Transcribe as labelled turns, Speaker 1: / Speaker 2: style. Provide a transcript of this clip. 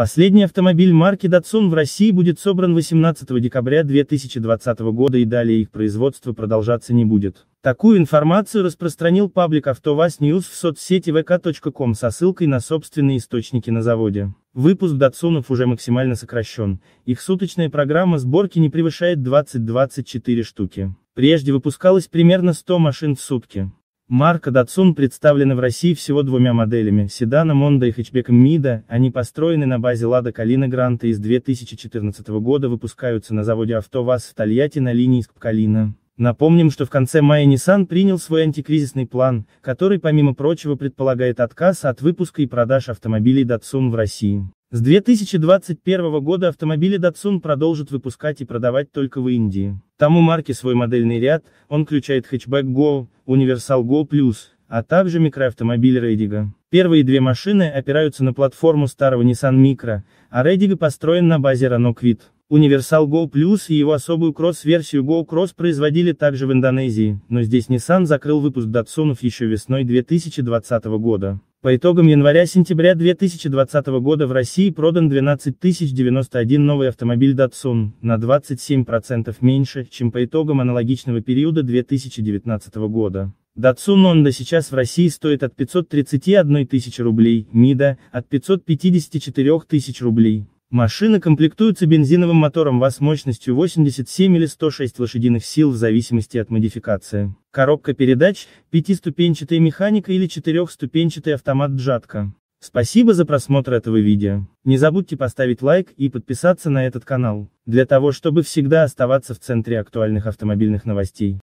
Speaker 1: Последний автомобиль марки Datsun в России будет собран 18 декабря 2020 года и далее их производство продолжаться не будет. Такую информацию распространил паблик АвтоВАЗ News в соцсети vk.com со ссылкой на собственные источники на заводе. Выпуск датсунов уже максимально сокращен, их суточная программа сборки не превышает 20-24 штуки. Прежде выпускалось примерно 100 машин в сутки. Марка Datsun представлена в России всего двумя моделями, седаном Honda и хэтчбеком Mida, они построены на базе Лада Калина Гранта и с 2014 года выпускаются на заводе АвтоВАЗ в Тольятти на линии Калина. Напомним, что в конце мая Nissan принял свой антикризисный план, который помимо прочего предполагает отказ от выпуска и продаж автомобилей Datsun в России. С 2021 года автомобили Datsun продолжат выпускать и продавать только в Индии. Там у марки свой модельный ряд, он включает хэтчбэк Go, Universal Go+, Plus, а также микроавтомобиль Rediga. Первые две машины опираются на платформу старого Nissan Micra, а Rediga построен на базе Renault Quid. Universal Go Plus и его особую кросс-версию Go Cross производили также в Индонезии, но здесь Nissan закрыл выпуск Datsunов еще весной 2020 года. По итогам января-сентября 2020 года в России продан 12 091 новый автомобиль Datsun, на 27% меньше, чем по итогам аналогичного периода 2019 года. Datsun Honda сейчас в России стоит от 531 тысяч рублей, Мида – от 554 тысяч рублей. Машина комплектуется бензиновым мотором ВАЗ мощностью 87 или 106 лошадиных сил в зависимости от модификации. Коробка передач, пятиступенчатая механика или четырехступенчатый автомат Джатка. Спасибо за просмотр этого видео. Не забудьте поставить лайк и подписаться на этот канал, для того чтобы всегда оставаться в центре актуальных автомобильных новостей.